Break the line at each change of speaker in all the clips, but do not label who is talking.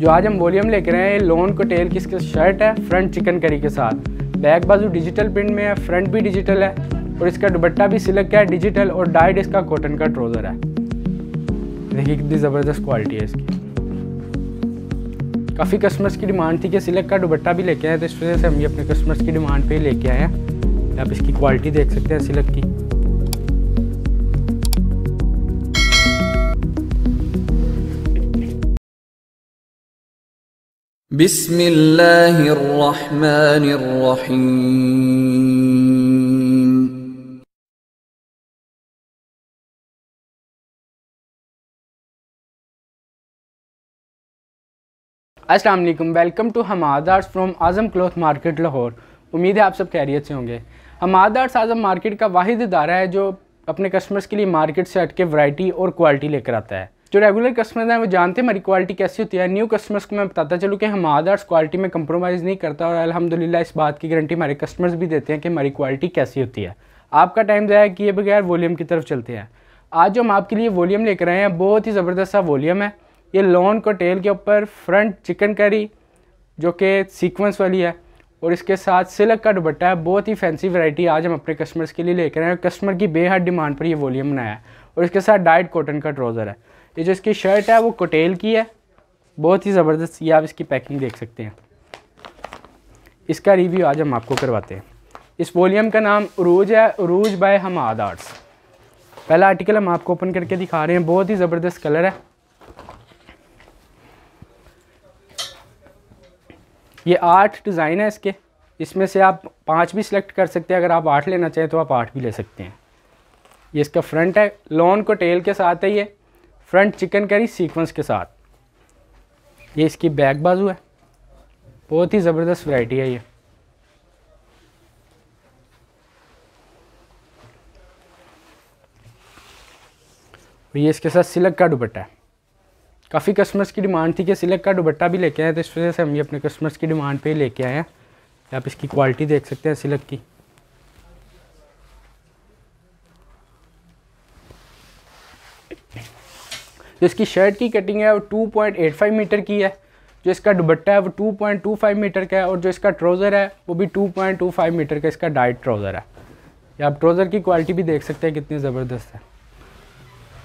जो आज हम वॉल्यूम लेके रहे हैं ये लोन को टेल की इसकी शर्ट है फ्रंट चिकन करी के साथ बैक बाजू डिजिटल प्रिंट में है फ्रंट भी डिजिटल है और इसका दुबट्टा भी सिलक का है डिजिटल और डाइड इसका कॉटन का ट्रोज़र है देखिए कितनी ज़बरदस्त क्वालिटी है इसकी काफ़ी कस्टमर्स की डिमांड थी कि सिलक का दुबट्टा भी लेके आए तो इस वजह से हम ये अपने कस्टमर्स की डिमांड ही लेके आए हैं आप इसकी क्वालिटी देख सकते हैं सिलक की welcome to Hamad arts from Azam cloth market Lahore उम्मीद है आप सब कैरियर से होंगे हमाद आर्ट्स आज़म मार्केट का वाहिद इदारा है जो अपने कस्टमर्स के लिए मार्केट से हटके वैरायटी और क्वालिटी लेकर आता है जो रेगुलर कस्टमर हैं वो जानते हैं हमारी क्वालिटी कैसी होती है न्यू कस्टमर्स को मैं बताता चलूँ कि हम आदर्स क्वालिटी में कंप्रोमाइज़ नहीं करता और अलहमदिल्ला इस बात की गारंटी हमारे कस्टमर्स भी देते हैं कि हमारी क्वालिटी कैसी होती है आपका टाइम ज़ाया किए बगैर वॉलीम की तरफ चलते हैं आज जो हम आपके लिए वॉलीम लेकर आए हैं बहुत ही ज़बरदस्त सा वॉलीम है ये लॉन्ग को टेल के ऊपर फ्रंट चिकन करी जो कि सीक्वेंस वाली है और इसके साथ सिलक का दुपट्टा है बहुत ही फैंसी वैरायटी आज हम अपने कस्टमर्स के लिए लेकर आए हैं कस्टमर की बेहद डिमांड पर ये वॉलीम बनाया है और इसके साथ डाइट कॉटन का ट्राउज़र है ये जो इसकी शर्ट है वो कोटेल की है बहुत ही ज़बरदस्त ये आप इसकी पैकिंग देख सकते हैं इसका रिव्यू आज हम आपको करवाते हैं इस वॉलीम का नाम उरूज है उरूज बाय हम आर्ट्स पहला आर्टिकल हम आपको ओपन करके दिखा रहे हैं बहुत ही ज़बरदस्त कलर है ये आठ डिज़ाइन है इसके इसमें से आप पाँच भी सिलेक्ट कर सकते हैं अगर आप आठ लेना चाहें तो आप आठ भी ले सकते हैं ये इसका फ्रंट है लॉन को टेल के साथ है ये फ्रंट चिकन करी सीक्वेंस के साथ ये इसकी बैक बाजू है बहुत ही ज़बरदस्त वैरायटी है ये ये इसके साथ सिलक का दुपट्टा है काफ़ी कस्टमर्स की डिमांड थी कि सिलक का दुपट्टा भी लेके आए तो इस वजह से हम ये अपने कस्टमर्स की डिमांड पे ही लेके आए हैं आप इसकी क्वालिटी देख सकते हैं सिलक की जो इसकी शर्ट की कटिंग है वो 2.85 मीटर की है जो इसका दुबट्टा है वो 2.25 मीटर का है और जो इसका ट्राउज़र है वो भी 2.25 मीटर का इसका डाइट ट्राउज़र है या आप ट्राउज़र की क्वालिटी भी देख सकते हैं कितनी ज़बरदस्त है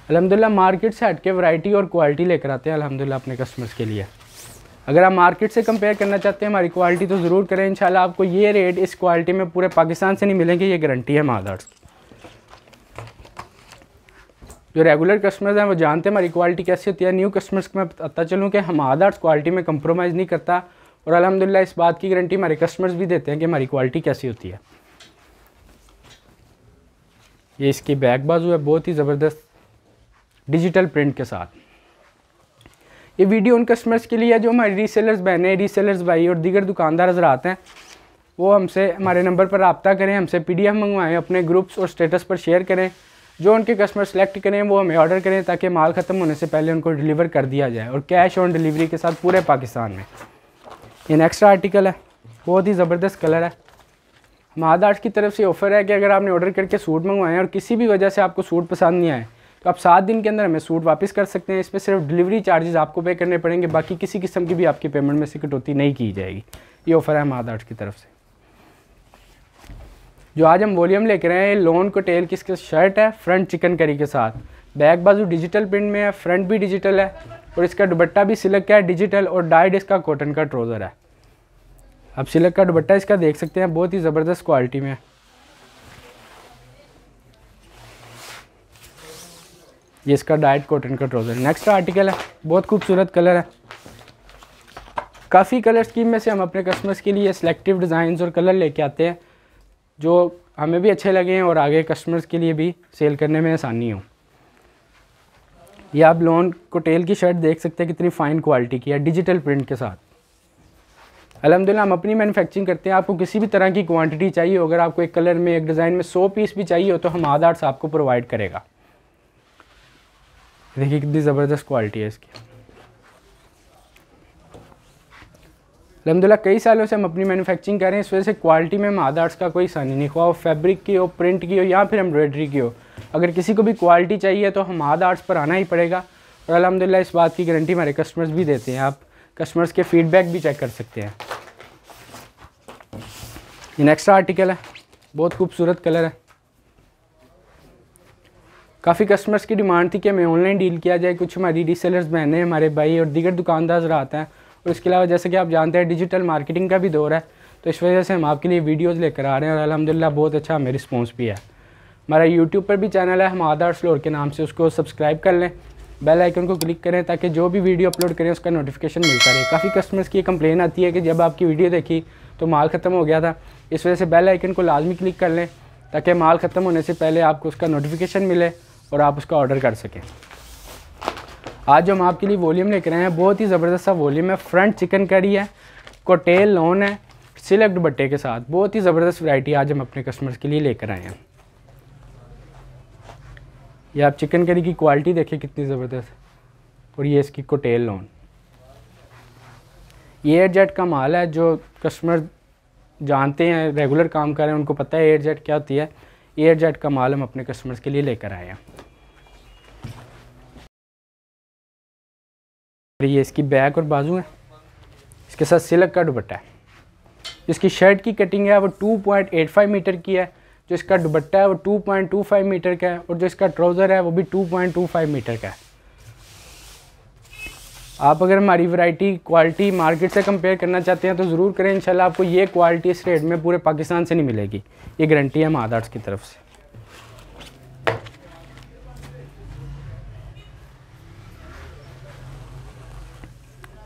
अलहमदिल्ला मार्केट से हटके वराइटी और क्वालिटी लेकर आते हैं अलहमदिल्ला अपने कस्टमर्स के लिए अगर आप मार्केट से कंपेयर करना चाहते हैं हमारी क्वालिटी तो ज़रूर करें इंशाल्लाह आपको ये रेट इस क्वालिटी में पूरे पाकिस्तान से नहीं मिलेंगे ये गारंटी है मादार्स की जो रेगुलर कस्टमर्स हैं वो जानते हैं हमारी क्वालिटी कैसी होती है न्यू कस्टमर्स को मैं पता चलूँ कि हम आधार क्वालिटी में कंप्रोमाइज़ नहीं करता और अलहमदिल्ला इस बात की गारंटी हमारे कस्टमर्स भी देते हैं कि हमारी क्वालिटी कैसी होती है ये इसकी बैक बाजू है बहुत ही ज़बरदस्त डिजिटल प्रिंट के साथ ये वीडियो उन कस्टमर्स के लिए है जो हमारे रीसेलर्स बहने रीसेलर्स भाई और दीगर दुकानदार आते हैं वो हमसे हमारे नंबर पर रबता करें हमसे पी डी एफ मंगवाएँ अपने ग्रुप्स और स्टेटस पर शेयर करें जो उनके कस्टमर सेलेक्ट करें वो हमें ऑर्डर करें ताकि माल ख़त्म होने से पहले उनको डिलीवर कर दिया जाए और कैश ऑन डिलीवरी के साथ पूरे पाकिस्तान में ये नेक्स्ट आर्टिकल है बहुत ही ज़बरदस्त कलर है माद आर्ट की तरफ से ऑफ़र है कि अगर आपने ऑर्डर करके सूट मंगवाए हैं और किसी भी वजह से आपको सूट पसंद नहीं आए तो आप सात दिन के अंदर हमें सूट वापस कर सकते हैं इसमें सिर्फ डिलीवरी चार्जेस आपको पे करने पड़ेंगे बाकी किसी किस्म की भी आपकी पेमेंट में से कटौती नहीं की जाएगी ये ऑफ़र है माद आर्ट की तरफ से जो आज हम वॉल्यूम लेके रहे हैं लोन को टेल किसके शर्ट है फ्रंट चिकन करी के साथ बैक बाजू डिजिटल प्रिंट में है फ्रंट भी डिजिटल है और इसका दुबट्टा भी सिलक का है डिजिटल और डाइड इसका कॉटन का ट्रोज़र है अब सिलक का दुबट्टा इसका देख सकते हैं बहुत ही ज़बरदस्त क्वालिटी में है ये इसका डाइट कॉटन का ट्रोज़र नेक्स्ट आर्टिकल है बहुत खूबसूरत कलर है काफ़ी कलर स्कीम में से हम अपने कस्टमर्स के लिए सेलेक्टिव डिज़ाइन और कलर लेके आते हैं जो हमें भी अच्छे लगे हैं और आगे कस्टमर्स के लिए भी सेल करने में आसानी हो ये आप लोन कोटेल की शर्ट देख सकते हैं कितनी फ़ाइन क्वालिटी की है डिजिटल प्रिंट के साथ अलहमदिल्ला हम अपनी मैन्युफैक्चरिंग करते हैं आपको किसी भी तरह की क्वांटिटी चाहिए अगर आपको एक कलर में एक डिज़ाइन में सौ पीस भी चाहिए हो तो हम आधार से आपको प्रोवाइड करेगा देखिए कितनी ज़बरदस्त क्वालिटी है इसकी अलहमदिल्ला कई सालों से हम अपनी मैन्युफैक्चरिंग कर रहे हैं इस वजह से क्वालिटी में हम आधार्स का कोई सानी नहीं हुआ फैब्रिक की हो प्रिंट की हो या फिर एम्ब्रॉयडरी की हो अगर किसी को भी क्वालिटी चाहिए तो हम आधार्स पर आना ही पड़ेगा और अलहमदिल्ला इस बात की गारंटी हमारे कस्टमर्स भी देते हैं आप कस्टमर्स के फीडबैक भी चेक कर सकते हैं ये नेक्स्ट आर्टिकल है बहुत खूबसूरत कलर है काफ़ी कस्टमर्स की डिमांड थी कि हमें ऑनलाइन डील किया जाए कुछ हमारी डी सेलर्स बहने हमारे भाई और दीगर दुकानदार आते हैं और इसके अलावा जैसे कि आप जानते हैं डिजिटल मार्केटिंग का भी दौर है तो इस वजह से हम आपके लिए वीडियोस लेकर आ रहे हैं और अलहमदिल्ला बहुत अच्छा हमें रिस्पॉन्स भी है हमारा यूट्यूब पर भी चैनल है हम आधार फ्लोर के नाम से उसको सब्सक्राइब कर लें बेल आइकन को क्लिक करें ताकि जो भी वीडियो अपलोड करें उसका नोटिफिकेशन मिलता रहे काफ़ी कस्टमर्स की कंप्लेन आती है कि जब आपकी वीडियो देखी तो माल ख़त्म हो गया था इस वजह से बेल आइकन को लाजमी क्लिक कर लें ताकि माल ख़त्म होने से पहले आपको उसका नोटिफिकेशन मिले और आप उसका ऑर्डर कर सकें आज हम आपके लिए वॉल्यूम लेकर आए हैं बहुत ही ज़बरदस्त सा वॉल्यूम है फ्रंट चिकन करी है कोटेल लॉन है सिलेक्ट बट्टे के साथ बहुत ही ज़बरदस्त वैरायटी आज हम अपने कस्टमर्स के लिए लेकर आए हैं ये आप चिकन करी की क्वालिटी देखिए कितनी ज़बरदस्त और ये इसकी कोटेल लॉन एयर जेट का माल है जो कस्टमर जानते हैं रेगुलर काम कर रहे हैं उनको पता है एयर जेट क्या होती है एयर जेट का माल हम अपने कस्टमर्स के लिए लेकर आए हैं ये इसकी बैक और बाजू है इसके साथ सिलक का दुबट्टा है इसकी शर्ट की कटिंग है वो 2.85 मीटर की है जो इसका दुबट्टा है वो 2.25 मीटर का है और जो इसका ट्राउज़र है वो भी 2.25 मीटर का है आप अगर हमारी वैरायटी क्वालिटी मार्केट से कंपेयर करना चाहते हैं तो ज़रूर करें इंशाल्लाह आपको ये क्वालिटी इस रेट में पूरे पाकिस्तान से नहीं मिलेगी ये गारंटी है मादार्स की तरफ से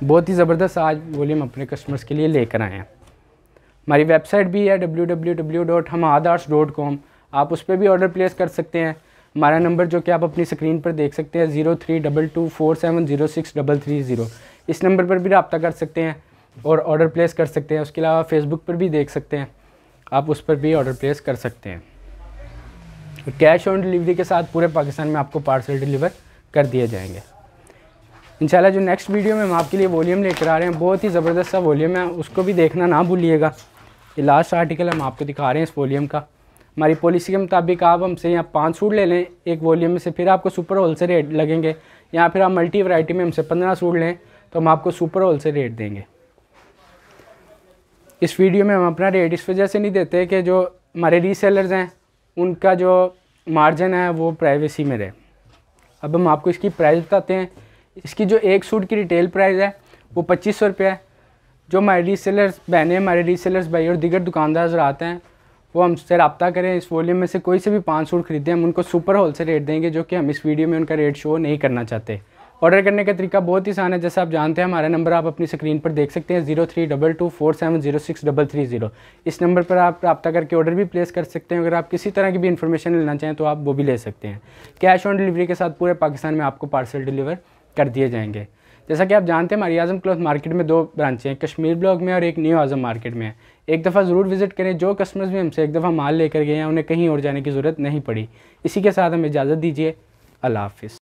बहुत ही ज़बरदस्त आज वॉल्यूम अपने कस्टमर्स के लिए लेकर आए हैं हमारी वेबसाइट भी है W W W dot Hum dot com आप उस पर भी ऑर्डर प्लेस कर सकते हैं हमारा नंबर जो कि आप अपनी स्क्रीन पर देख सकते हैं zero three double two four seven zero six double three zero इस नंबर पर भी रबता कर सकते हैं और ऑर्डर प्लेस कर सकते हैं उसके अलावा फ़ेसबुक पर भी देख सकते हैं आप उस पर भी ऑर्डर प्लेस कर सकते हैं कैश ऑन डिलीवरी के साथ पूरे पाकिस्तान में आपको पार्सल डिलीवर कर दिए जाएंगे इंशाल्लाह जो नेक्स्ट वीडियो में हम आपके लिए वॉल्यूम लेकर आ रहे हैं बहुत ही ज़बरदस्त सा वॉल्यूम है उसको भी देखना ना भूलिएगा ये लास्ट आर्टिकल हम आपको दिखा रहे हैं इस वॉल्यूम का हमारी पॉलिसी के मुताबिक आप हमसे यहाँ पाँच सूट ले लें एक वॉल्यूम में से फिर आपको सुपर होल से रेट लगेंगे या फिर आप मल्टी वैरायटी में हमसे पंद्रह सूट लें तो हम आपको सुपर होल से रेट देंगे इस वीडियो में हम अपना रेट इस वजह से नहीं देते कि जो हमारे रीसेलर्स हैं उनका जो मार्जिन है वो प्राइवेसी में रहे अब हम आपको इसकी प्राइस बताते हैं इसकी जो एक सूट की रिटेल प्राइस है वो पच्चीस सौ रुपये है जो हमारे रीसेलर्स बहनें हमारे रीसेलर्स भाई और दिगर दुकानदार आते हैं वो हमसे रबता करें इस वॉल्यूम में से कोई से भी पाँच सूट खरीदें हम उनको सुपर होल से रेट देंगे जो कि हम इस वीडियो में उनका रेट शो नहीं करना चाहते ऑर्डर करने का तरीका बहुत ही आसान है जैसे आप जानते हैं हमारा नंबर आप अपनी स्क्रीन पर देख सकते हैं zero three double two four seven zero six double three zero इस नंबर पर आप रब्ता करके ऑर्डर भी प्लेस कर सकते हैं अगर आप किसी तरह की भी इन्फॉर्मेशन लेना चाहें तो आप वो भी ले सकते हैं कैश ऑन डिलीवरी के साथ पूरे पाकिस्तान में आपको पार्सल डिलीवर कर दिए जाएंगे जैसा कि आप जानते हैं हमारी आज़म क्लॉथ मार्केट में दो ब्रांचें हैं कश्मीर ब्लॉक में और एक न्यू आज़म मार्केट में है एक दफ़ा ज़रूर विज़िट करें जो कस्टमर्स भी हमसे एक दफ़ा माल लेकर गए हैं उन्हें कहीं और जाने की ज़रूरत नहीं पड़ी इसी के साथ हमें इजाज़त दीजिए अल्लाह हाफ़